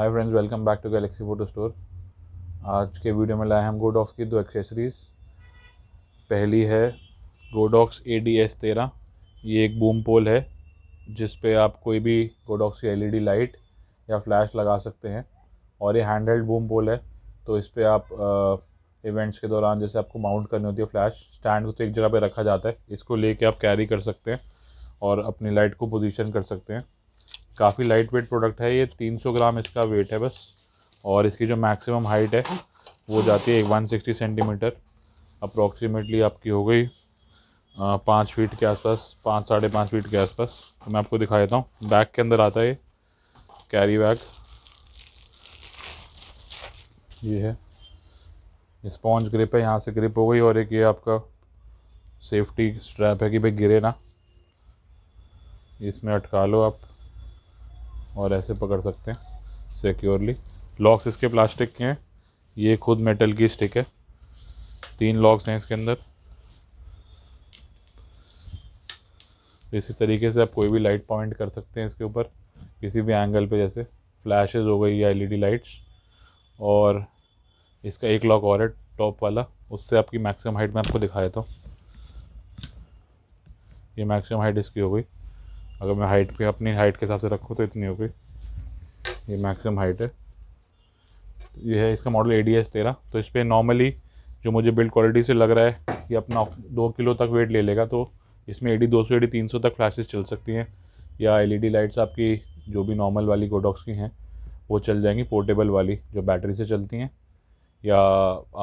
hi friends welcome back to galaxy photo store आज के video में लाए हम गोडॉक्स की दो एक्सेसरीज़ पहली है गोडॉक्स ए डी एस तेरह ये एक बूम पोल है जिस पे आप कोई भी गोडॉक्स की एलईडी लाइट e या फ्लैश लगा सकते हैं और ये हैंड हेल्ड बूम पोल है तो इस पर आप इवेंट्स के दौरान जैसे आपको माउंट करनी होती है फ्लैश स्टैंड को तो एक जगह पर रखा जाता है इसको लेके आप कैरी कर सकते हैं और अपनी लाइट को पोजीशन कर सकते हैं काफ़ी लाइट वेट प्रोडक्ट है ये 300 ग्राम इसका वेट है बस और इसकी जो मैक्सिमम हाइट है वो जाती है 160 सेंटीमीटर अप्रॉक्सीमेटली आपकी हो गई पाँच फीट के आसपास पाँच साढ़े पाँच फीट के आसपास तो मैं आपको दिखा देता हूँ बैग के अंदर आता है ये कैरी बैग ये है स्पॉन्ज ग्रिप है यहाँ से ग्रिप हो गई और एक ये आपका सेफ्टी स्ट्रैप है कि भाई गिरे ना इसमें अटका लो आप और ऐसे पकड़ सकते हैं सिक्योरली लॉक्स इसके प्लास्टिक के हैं ये खुद मेटल की स्टिक है तीन लॉक्स हैं इसके अंदर इसी तरीके से आप कोई भी लाइट पॉइंट कर सकते हैं इसके ऊपर किसी भी एंगल पे जैसे फ्लैशेस हो गई या एलईडी लाइट्स और इसका एक लॉक और है टॉप वाला उससे आपकी मैक्सिमम हाइट मैं आपको दिखा देता हूँ ये मैक्सिमम हाइट इसकी हो गई अगर मैं हाइट पे अपनी हाइट के हिसाब से रखूँ तो इतनी हो गई ये मैक्सिमम हाइट है तो ये है इसका मॉडल ए डी एस तेरह तो इस पर नॉर्मली जो मुझे बिल्ड क्वालिटी से लग रहा है कि अपना दो किलो तक वेट ले लेगा तो इसमें ए डी दो सौ ए डी तीन सौ तक फ्लैशेस चल सकती हैं या एल ई डी लाइट्स आपकी जो भी नॉर्मल वाली गोडॉक्स की हैं वो चल जाएंगी पोर्टेबल वाली जो बैटरी से चलती हैं या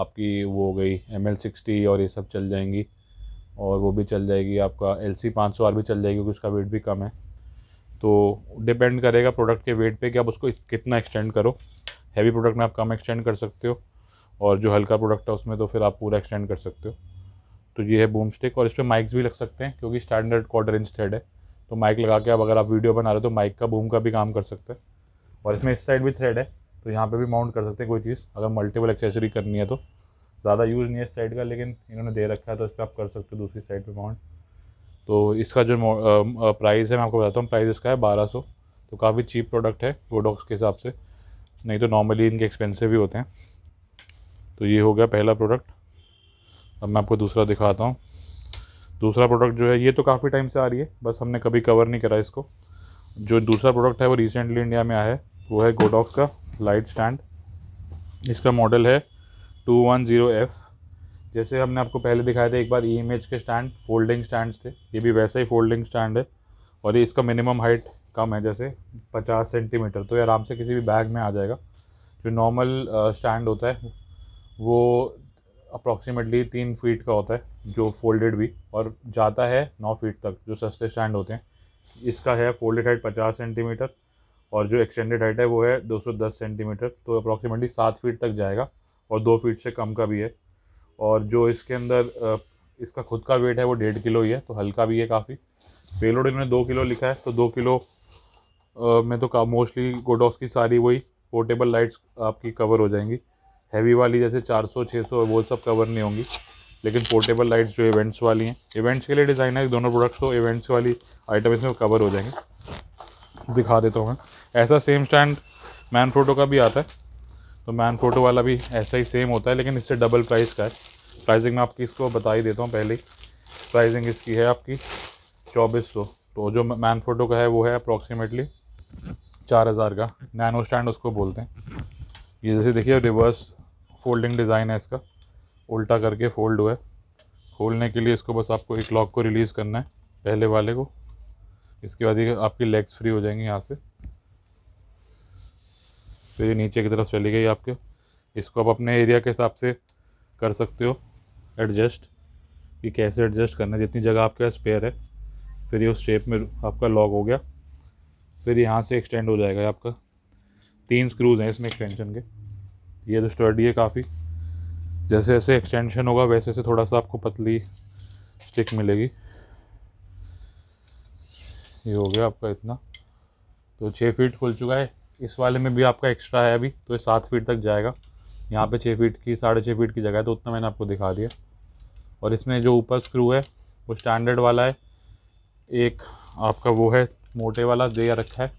आपकी वो हो गई एम एल सिक्सटी और ये सब चल जाएंगी और वो भी चल जाएगी आपका एल सी पाँच सौ आर भी चल जाएगी क्योंकि उसका वेट भी कम है तो डिपेंड करेगा प्रोडक्ट के वेट पे कि आप उसको कितना एक्सटेंड करो हैवी प्रोडक्ट में आप कम एक्सटेंड कर सकते हो और जो हल्का प्रोडक्ट है उसमें तो फिर आप पूरा एक्सटेंड कर सकते हो तो ये है बूम स्टिक और इस पर माइक्स भी लग सकते हैं क्योंकि स्टैंडर्ड क्वार्टर इंच थ्रेड है तो माइक लगा के आप अगर आप वीडियो बना रहे हो तो माइक का बूम का भी काम कर सकते हैं और इसमें इस साइड भी थ्रेड है तो यहाँ पर भी माउंट कर सकते हैं कोई चीज़ अगर मल्टीपल एक्सेसरी करनी है तो ज़्यादा यूज़ नहीं है इस साइड का लेकिन इन्होंने दे रखा है तो इस पर आप कर सकते हो दूसरी साइड पर माउंट तो इसका जो प्राइस है मैं आपको बताता हूँ प्राइस इसका है बारह सौ तो काफ़ी चीप प्रोडक्ट है गोडॉक्स के हिसाब से नहीं तो नॉर्मली इनके एक्सपेंसिव ही होते हैं तो ये हो गया पहला प्रोडक्ट अब मैं आपको दूसरा दिखाता हूँ दूसरा प्रोडक्ट जो है ये तो काफ़ी टाइम से आ रही है बस हमने कभी कवर नहीं करा इसको जो दूसरा प्रोडक्ट है वो रिसेंटली इंडिया में आया है वो है गोडॉक्स का लाइट स्टैंड इसका मॉडल है टू वन ज़ीरो एफ़ जैसे हमने आपको पहले दिखाया था एक बार ई एम के स्टैंड फोल्डिंग स्टैंड थे ये भी वैसा ही फोल्डिंग स्टैंड है और ये इसका मिनिमम हाइट कम है जैसे पचास सेंटीमीटर तो ये आराम से किसी भी बैग में आ जाएगा जो नॉर्मल स्टैंड होता है वो अप्रॉक्सीमेटली तीन फीट का होता है जो फोल्डेड भी और जाता है नौ फीट तक जो सस्ते स्टैंड होते हैं इसका है फोल्डेड हाइट पचास सेंटीमीटर और जो एक्सटेंडेड हाइट है वो है दस सेंटीमीटर तो अप्रॉक्सीमेटली सात फीट तक जाएगा और दो फीट से कम का भी है और जो इसके अंदर इसका खुद का वेट है वो डेढ़ किलो ही है तो हल्का भी है काफ़ी पेलोड इन्होंने दो किलो लिखा है तो दो किलो में तो मोस्टली गोडॉक्स की सारी वही पोर्टेबल लाइट्स आपकी कवर हो जाएंगी हैवी वाली जैसे 400 600 वो सब कवर नहीं होंगी लेकिन पोर्टेबल लाइट्स जो इवेंट्स वाली हैं इवेंट्स के लिए डिज़ाइन है दोनों प्रोडक्ट्स तो इवेंट्स वाली आइटम इसमें कवर हो जाएंगे दिखा देता हूँ मैं ऐसा सेम स्टैंड मैन फोटो का भी आता है तो मैन फोटो वाला भी ऐसा ही सेम होता है लेकिन इससे डबल प्राइस का है प्राइसिंग मैं आपकी इसको बता ही देता हूँ पहले प्राइसिंग इसकी है आपकी चौबीस सौ तो जो मैन फोटो का है वो है अप्रॉक्सीमेटली चार हज़ार का नैनो स्टैंड उसको बोलते हैं ये जैसे देखिए रिवर्स फोल्डिंग डिज़ाइन है इसका उल्टा करके फोल्ड हुआ है खोलने के लिए इसको बस आपको एक लॉक को रिलीज़ करना है पहले वाले को इसके बाद ये आपकी लेग्स फ्री हो जाएंगी यहाँ से तो ये नीचे की तरफ चली गई आपके इसको आप अपने एरिया के हिसाब से कर सकते हो एडजस्ट कि कैसे एडजस्ट करना है जितनी जगह आपके पास पेयर है फिर ये उस शेप में आपका लॉक हो गया फिर यहाँ से एक्सटेंड हो जाएगा आपका तीन स्क्रूज़ हैं इसमें एक्सटेंशन के ये तो स्टडी है काफ़ी जैसे जैसे एक्सटेंशन होगा वैसे वैसे थोड़ा सा आपको पतली स्टिक मिलेगी ये हो गया आपका इतना तो छः फीट खुल चुका है इस वाले में भी आपका एक्स्ट्रा है अभी तो ये सात फीट तक जाएगा यहाँ पे छः फीट की साढ़े छः फीट की जगह है तो उतना मैंने आपको दिखा दिया और इसमें जो ऊपर स्क्रू है वो स्टैंडर्ड वाला है एक आपका वो है मोटे वाला दिया रखा है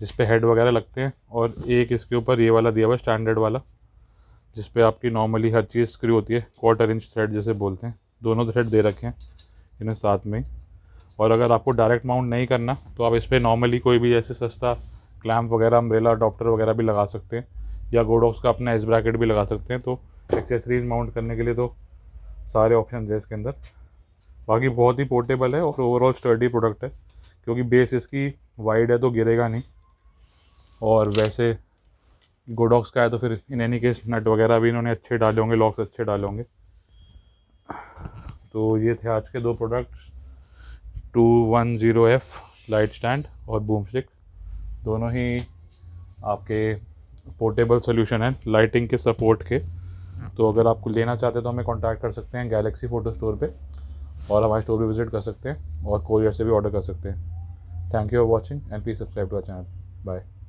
जिस हेड वगैरह लगते हैं और एक इसके ऊपर ये वाला दिया हुआ स्टैंडर्ड वाला जिस आपकी नॉर्मली हर चीज़ स्क्रू होती है क्वार्टर इंच थ्रेड जैसे बोलते हैं दोनों थ्रेड दे रखे हैं इन्हें साथ में ही और अगर आपको डायरेक्ट माउंट नहीं करना तो आप इस पर नॉर्मली कोई भी ऐसे सस्ता क्लैम्प वगैरह अम्ब्रेला अडोप्टर वगैरह भी लगा सकते हैं या गोडॉक्स का अपना एस ब्रैकेट भी लगा सकते हैं तो एक्सेसरीज माउंट करने के लिए तो सारे ऑप्शन है इसके अंदर बाकी बहुत ही पोर्टेबल है और ओवरऑल स्टडी प्रोडक्ट है क्योंकि बेस इसकी वाइड है तो गिरेगा नहीं और वैसे गोडॉक्स का है तो फिर इन एनी केस नट वगैरह भी इन्होंने अच्छे डाले होंगे लॉक्स अच्छे डाले होंगे तो ये थे आज के दो products two one zero F light stand और बूम स्टिक दोनों ही आपके पोर्टेबल सोल्यूशन हैं लाइटिंग के सपोर्ट के तो अगर आपको लेना चाहते हैं तो हमें कॉन्टैक्ट कर सकते हैं गैलेक्सी फ़ोटो स्टोर पर और हमारे स्टोर भी विजिट कर सकते हैं और कोरियर से भी ऑर्डर कर सकते हैं thank you for watching and please subscribe to our channel bye